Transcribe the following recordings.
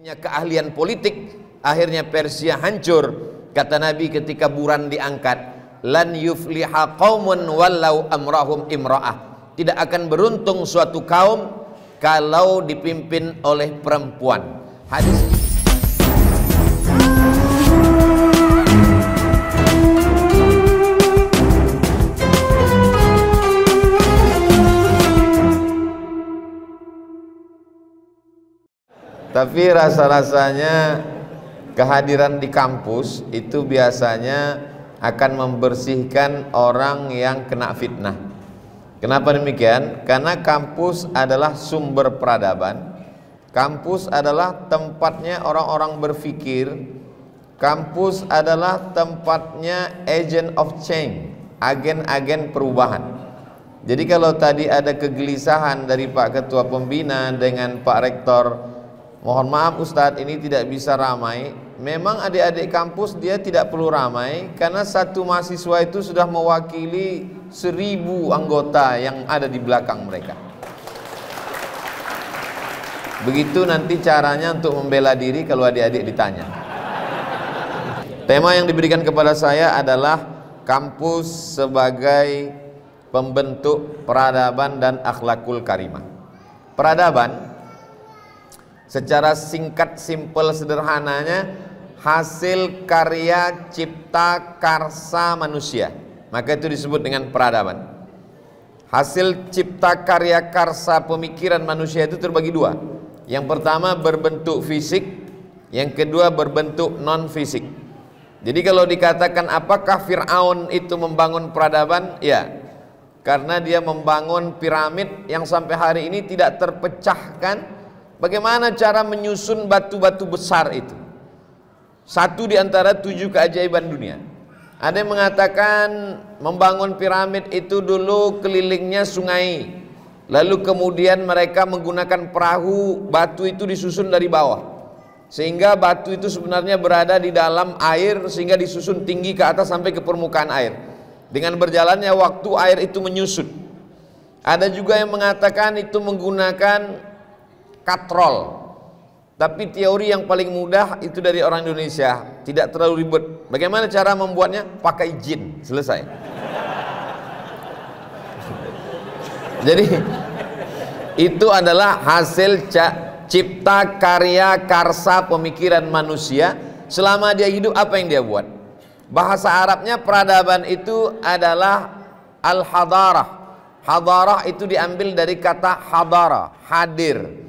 punya keahlian politik akhirnya Persia hancur kata Nabi ketika buran diangkat lan yufliha qaumun walau amrahum imra'ah tidak akan beruntung suatu kaum kalau dipimpin oleh perempuan hadis tapi rasa-rasanya kehadiran di kampus itu biasanya akan membersihkan orang yang kena fitnah kenapa demikian? karena kampus adalah sumber peradaban kampus adalah tempatnya orang-orang berpikir kampus adalah tempatnya agent of change agen-agen perubahan jadi kalau tadi ada kegelisahan dari Pak Ketua Pembina dengan Pak Rektor Mohon maaf Ustadz ini tidak bisa ramai Memang adik-adik kampus dia tidak perlu ramai Karena satu mahasiswa itu sudah mewakili seribu anggota yang ada di belakang mereka Begitu nanti caranya untuk membela diri kalau adik-adik ditanya Tema yang diberikan kepada saya adalah Kampus sebagai pembentuk peradaban dan akhlakul karimah Peradaban Secara singkat, simpel, sederhananya hasil karya cipta karsa manusia. Maka itu disebut dengan peradaban. Hasil cipta karya karsa pemikiran manusia itu terbagi dua. Yang pertama berbentuk fisik, yang kedua berbentuk non fisik. Jadi kalau dikatakan apakah Fir'aun itu membangun peradaban? Ya, karena dia membangun piramid yang sampai hari ini tidak terpecahkan Bagaimana cara menyusun batu-batu besar itu? Satu di antara tujuh keajaiban dunia. Ada yang mengatakan membangun piramid itu dulu kelilingnya sungai. Lalu kemudian mereka menggunakan perahu, batu itu disusun dari bawah. Sehingga batu itu sebenarnya berada di dalam air sehingga disusun tinggi ke atas sampai ke permukaan air. Dengan berjalannya waktu air itu menyusut. Ada juga yang mengatakan itu menggunakan katrol. Tapi teori yang paling mudah itu dari orang Indonesia, tidak terlalu ribet. Bagaimana cara membuatnya? Pakai jin, selesai. Jadi itu adalah hasil cipta karya karsa pemikiran manusia selama dia hidup apa yang dia buat. Bahasa Arabnya peradaban itu adalah al-hadarah. Hadarah itu diambil dari kata hadara, hadir.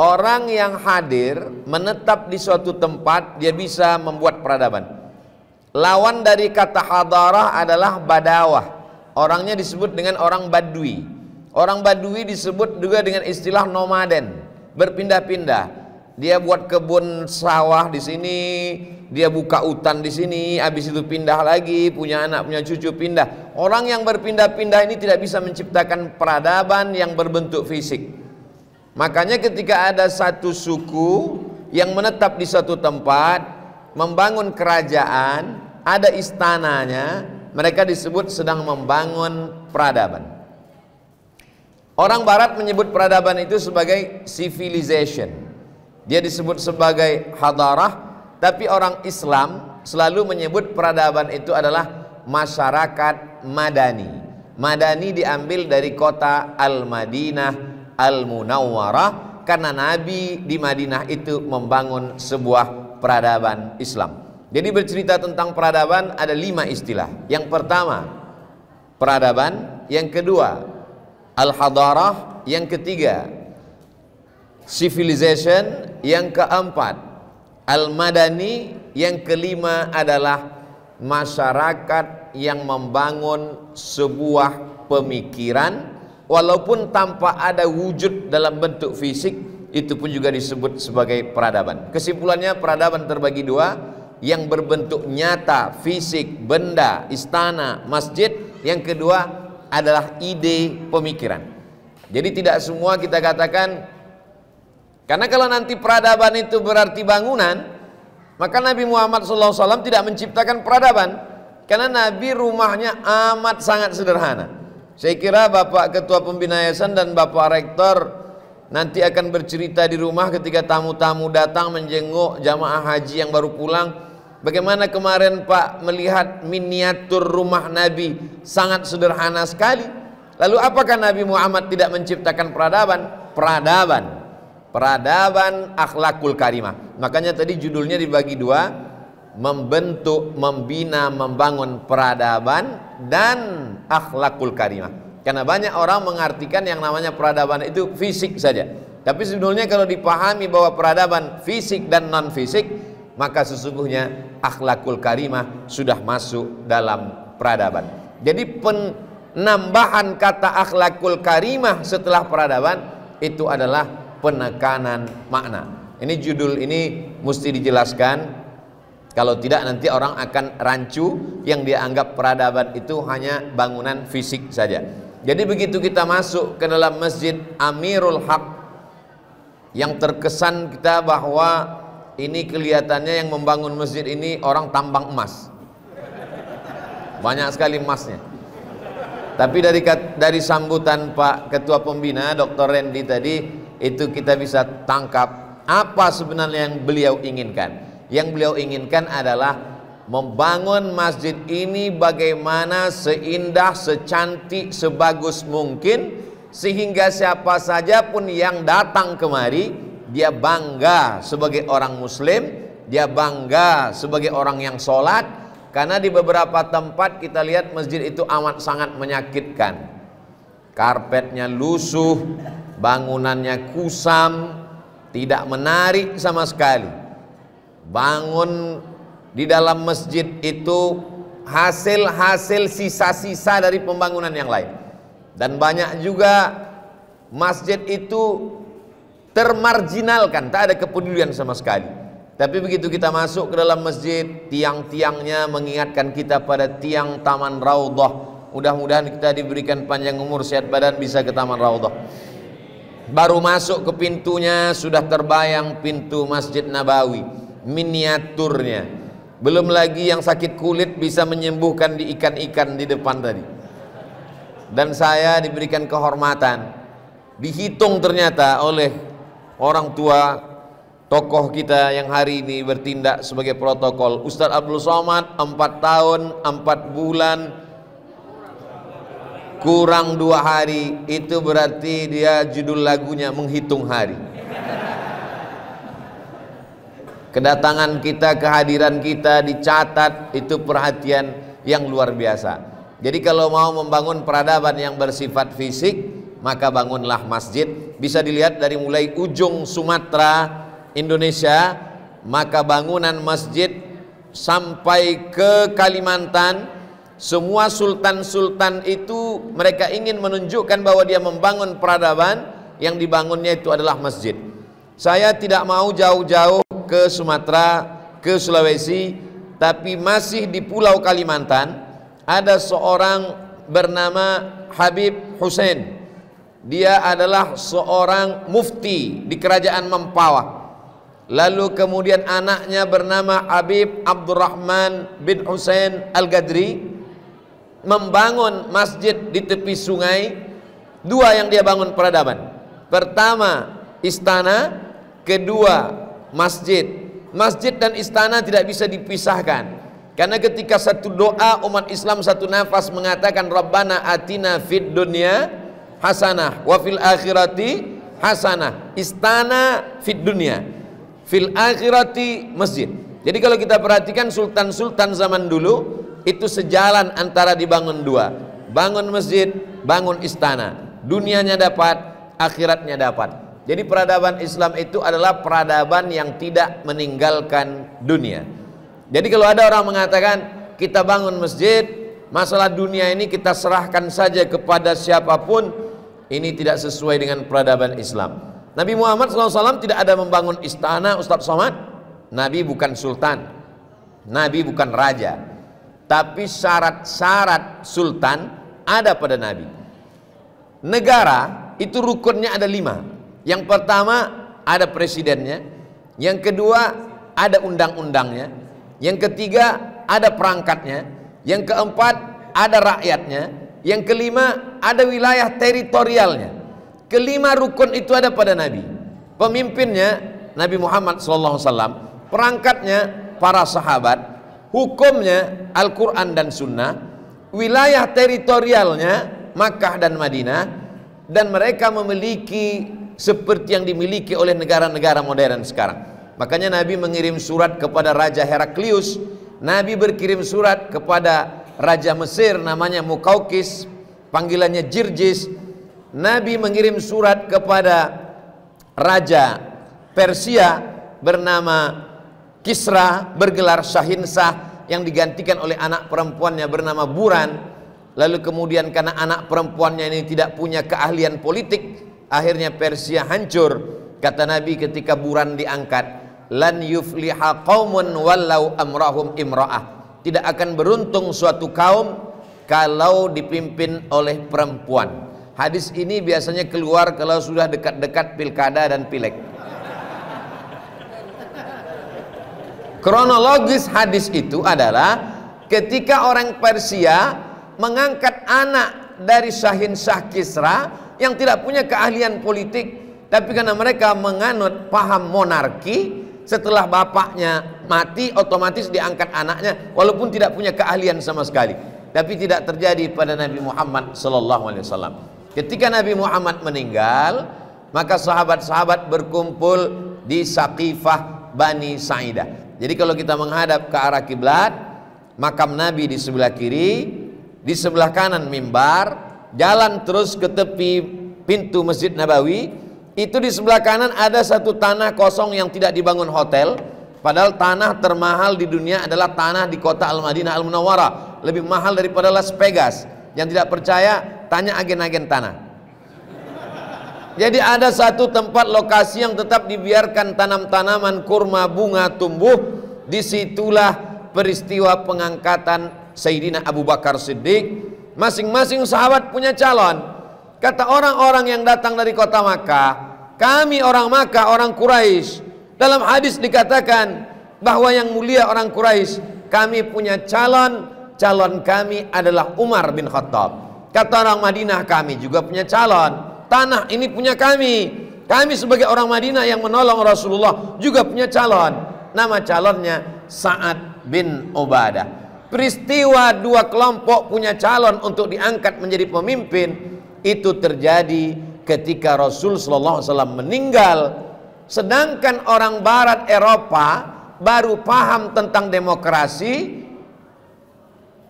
Orang yang hadir menetap di suatu tempat dia bisa membuat peradaban. Lawan dari kata hadarah adalah badawah. Orangnya disebut dengan orang badui. Orang badui disebut juga dengan istilah nomaden, berpindah-pindah. Dia buat kebun sawah di sini, dia buka hutan di sini, habis itu pindah lagi, punya anak, punya cucu pindah. Orang yang berpindah-pindah ini tidak bisa menciptakan peradaban yang berbentuk fisik Makanya ketika ada satu suku yang menetap di suatu tempat, membangun kerajaan, ada istananya, mereka disebut sedang membangun peradaban. Orang barat menyebut peradaban itu sebagai civilization. Dia disebut sebagai hadarah, tapi orang Islam selalu menyebut peradaban itu adalah masyarakat madani. Madani diambil dari kota Al-Madinah Al-Munawwarah karena Nabi di Madinah itu membangun sebuah peradaban Islam. Jadi bercerita tentang peradaban ada lima istilah. Yang pertama, peradaban. Yang kedua, al-hadarah. Yang ketiga, civilization. Yang keempat, al-madani. Yang kelima adalah masyarakat yang membangun sebuah pemikiran walaupun tanpa ada wujud dalam bentuk fisik itu pun juga disebut sebagai peradaban kesimpulannya peradaban terbagi dua yang berbentuk nyata fisik benda istana masjid yang kedua adalah ide pemikiran jadi tidak semua kita katakan karena kalau nanti peradaban itu berarti bangunan maka Nabi Muhammad SAW tidak menciptakan peradaban karena Nabi rumahnya amat sangat sederhana saya kira Bapak Ketua Pembina Yayasan dan Bapak Rektor nanti akan bercerita di rumah ketika tamu-tamu datang menjenguk jamaah haji yang baru pulang. Bagaimana kemarin Pak melihat miniatur rumah Nabi sangat sederhana sekali. Lalu apakah Nabi Muhammad tidak menciptakan peradaban? Peradaban. Peradaban akhlakul karimah. Makanya tadi judulnya dibagi dua, membentuk, membina, membangun peradaban dan akhlakul karimah. Karena banyak orang mengartikan yang namanya peradaban itu fisik saja. Tapi sebenarnya kalau dipahami bahwa peradaban fisik dan non fisik, maka sesungguhnya akhlakul karimah sudah masuk dalam peradaban. Jadi penambahan kata akhlakul karimah setelah peradaban itu adalah penekanan makna. Ini judul ini mesti dijelaskan kalau tidak nanti orang akan rancu yang dianggap peradaban itu hanya bangunan fisik saja. Jadi begitu kita masuk ke dalam masjid Amirul Haq yang terkesan kita bahwa ini kelihatannya yang membangun masjid ini orang tambang emas. Banyak sekali emasnya. Tapi dari dari sambutan Pak Ketua Pembina Dr. Randy tadi itu kita bisa tangkap apa sebenarnya yang beliau inginkan yang beliau inginkan adalah membangun masjid ini bagaimana seindah, secantik, sebagus mungkin sehingga siapa saja pun yang datang kemari dia bangga sebagai orang muslim, dia bangga sebagai orang yang sholat karena di beberapa tempat kita lihat masjid itu amat sangat menyakitkan. Karpetnya lusuh, bangunannya kusam, tidak menarik sama sekali bangun di dalam masjid itu hasil-hasil sisa-sisa dari pembangunan yang lain dan banyak juga masjid itu termarginalkan tak ada kepedulian sama sekali tapi begitu kita masuk ke dalam masjid tiang-tiangnya mengingatkan kita pada tiang taman raudhah mudah-mudahan kita diberikan panjang umur sehat badan bisa ke taman raudhah baru masuk ke pintunya sudah terbayang pintu masjid Nabawi miniaturnya. Belum lagi yang sakit kulit bisa menyembuhkan di ikan-ikan di depan tadi. Dan saya diberikan kehormatan. Dihitung ternyata oleh orang tua tokoh kita yang hari ini bertindak sebagai protokol. Ustadz Abdul Somad 4 tahun, 4 bulan, kurang dua hari itu berarti dia judul lagunya menghitung hari kedatangan kita, kehadiran kita dicatat itu perhatian yang luar biasa. Jadi kalau mau membangun peradaban yang bersifat fisik, maka bangunlah masjid. Bisa dilihat dari mulai ujung Sumatera Indonesia, maka bangunan masjid sampai ke Kalimantan, semua sultan-sultan itu mereka ingin menunjukkan bahwa dia membangun peradaban yang dibangunnya itu adalah masjid. Saya tidak mau jauh-jauh ke Sumatera, ke Sulawesi, tapi masih di Pulau Kalimantan ada seorang bernama Habib Hussein. Dia adalah seorang mufti di kerajaan Mempawah. Lalu kemudian anaknya bernama Habib Abdurrahman bin Hussein Al-Gadri membangun masjid di tepi sungai. Dua yang dia bangun peradaban. Pertama istana, kedua masjid. Masjid dan istana tidak bisa dipisahkan. Karena ketika satu doa umat Islam satu nafas mengatakan Rabbana atina fid dunya hasanah wa fil akhirati hasanah. Istana fid dunya. Fil akhirati masjid. Jadi kalau kita perhatikan sultan-sultan zaman dulu itu sejalan antara dibangun dua. Bangun masjid, bangun istana. Dunianya dapat, akhiratnya dapat. Jadi peradaban Islam itu adalah peradaban yang tidak meninggalkan dunia. Jadi kalau ada orang mengatakan kita bangun masjid, masalah dunia ini kita serahkan saja kepada siapapun, ini tidak sesuai dengan peradaban Islam. Nabi Muhammad SAW tidak ada membangun istana Ustaz Somad. Nabi bukan sultan, Nabi bukan raja, tapi syarat-syarat sultan ada pada Nabi. Negara itu rukunnya ada lima. Yang pertama ada presidennya, yang kedua ada undang-undangnya, yang ketiga ada perangkatnya, yang keempat ada rakyatnya, yang kelima ada wilayah teritorialnya. Kelima rukun itu ada pada Nabi. Pemimpinnya Nabi Muhammad SAW, perangkatnya para sahabat, hukumnya Al-Quran dan Sunnah, wilayah teritorialnya Makkah dan Madinah, dan mereka memiliki seperti yang dimiliki oleh negara-negara modern sekarang. Makanya Nabi mengirim surat kepada Raja Heraklius, Nabi berkirim surat kepada Raja Mesir namanya Mukaukis, panggilannya Jirjis. Nabi mengirim surat kepada Raja Persia bernama Kisra bergelar Shahinsah yang digantikan oleh anak perempuannya bernama Buran. Lalu kemudian karena anak perempuannya ini tidak punya keahlian politik, akhirnya Persia hancur kata Nabi ketika buran diangkat lan yufliha qaumun walau amrahum imra'ah tidak akan beruntung suatu kaum kalau dipimpin oleh perempuan hadis ini biasanya keluar kalau sudah dekat-dekat pilkada dan pilek kronologis hadis itu adalah ketika orang Persia mengangkat anak dari Syahin Syah Kisra yang tidak punya keahlian politik tapi karena mereka menganut paham monarki setelah bapaknya mati otomatis diangkat anaknya walaupun tidak punya keahlian sama sekali tapi tidak terjadi pada Nabi Muhammad sallallahu alaihi wasallam ketika Nabi Muhammad meninggal maka sahabat-sahabat berkumpul di Saqifah Bani Sa'idah jadi kalau kita menghadap ke arah kiblat makam Nabi di sebelah kiri di sebelah kanan mimbar jalan terus ke tepi pintu Masjid Nabawi itu di sebelah kanan ada satu tanah kosong yang tidak dibangun hotel padahal tanah termahal di dunia adalah tanah di kota Al-Madinah Al-Munawwarah lebih mahal daripada Las Vegas yang tidak percaya tanya agen-agen tanah jadi ada satu tempat lokasi yang tetap dibiarkan tanam-tanaman kurma bunga tumbuh disitulah peristiwa pengangkatan Sayyidina Abu Bakar Siddiq Masing-masing sahabat punya calon. Kata orang-orang yang datang dari kota Makkah, kami orang Makkah, orang Quraisy. Dalam hadis dikatakan bahwa yang mulia orang Quraisy, kami punya calon, calon kami adalah Umar bin Khattab. Kata orang Madinah, kami juga punya calon. Tanah ini punya kami. Kami sebagai orang Madinah yang menolong Rasulullah juga punya calon. Nama calonnya Sa'ad bin Ubadah peristiwa dua kelompok punya calon untuk diangkat menjadi pemimpin itu terjadi ketika Rasul SAW Alaihi Wasallam meninggal sedangkan orang barat Eropa baru paham tentang demokrasi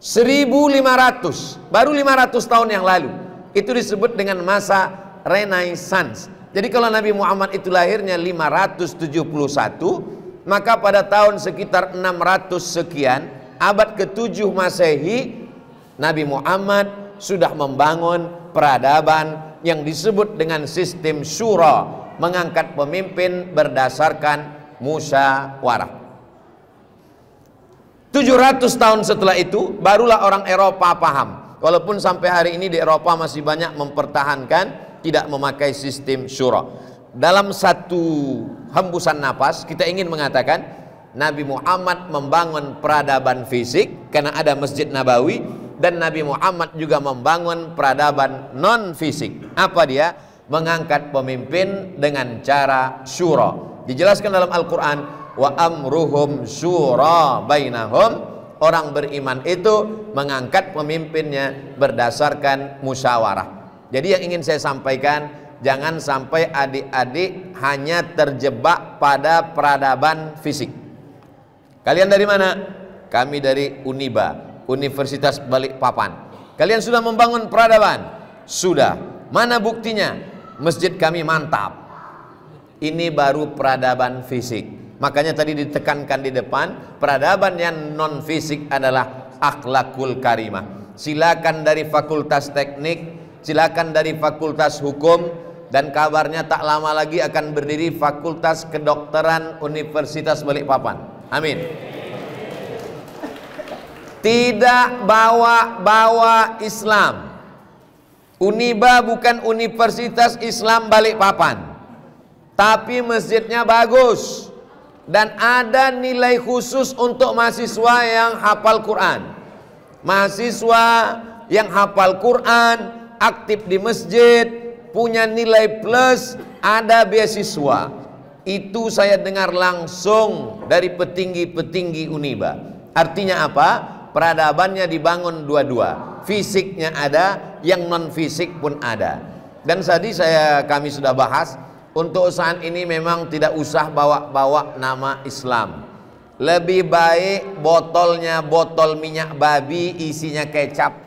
1500 baru 500 tahun yang lalu itu disebut dengan masa renaissance jadi kalau Nabi Muhammad itu lahirnya 571 maka pada tahun sekitar 600 sekian abad ke-7 Masehi Nabi Muhammad sudah membangun peradaban yang disebut dengan sistem syura mengangkat pemimpin berdasarkan musyawarah 700 tahun setelah itu barulah orang Eropa paham walaupun sampai hari ini di Eropa masih banyak mempertahankan tidak memakai sistem syura dalam satu hembusan nafas kita ingin mengatakan Nabi Muhammad membangun peradaban fisik karena ada Masjid Nabawi dan Nabi Muhammad juga membangun peradaban non fisik. Apa dia? Mengangkat pemimpin dengan cara syura. Dijelaskan dalam Al-Qur'an wa amruhum syura bainahum. Orang beriman itu mengangkat pemimpinnya berdasarkan musyawarah. Jadi yang ingin saya sampaikan jangan sampai adik-adik hanya terjebak pada peradaban fisik. Kalian dari mana? Kami dari Uniba, Universitas Balikpapan. Kalian sudah membangun peradaban? Sudah. Mana buktinya? Masjid kami mantap. Ini baru peradaban fisik. Makanya tadi ditekankan di depan, peradaban yang non fisik adalah akhlakul karimah. Silakan dari fakultas teknik, silakan dari fakultas hukum, dan kabarnya tak lama lagi akan berdiri Fakultas Kedokteran Universitas Balikpapan. Amin. Tidak bawa-bawa Islam. Uniba bukan Universitas Islam Balikpapan. Tapi masjidnya bagus dan ada nilai khusus untuk mahasiswa yang hafal Quran. Mahasiswa yang hafal Quran, aktif di masjid, punya nilai plus, ada beasiswa itu saya dengar langsung dari petinggi-petinggi Uniba. Artinya apa? Peradabannya dibangun dua-dua. Fisiknya ada, yang non fisik pun ada. Dan tadi saya kami sudah bahas untuk usaha ini memang tidak usah bawa-bawa nama Islam. Lebih baik botolnya botol minyak babi isinya kecap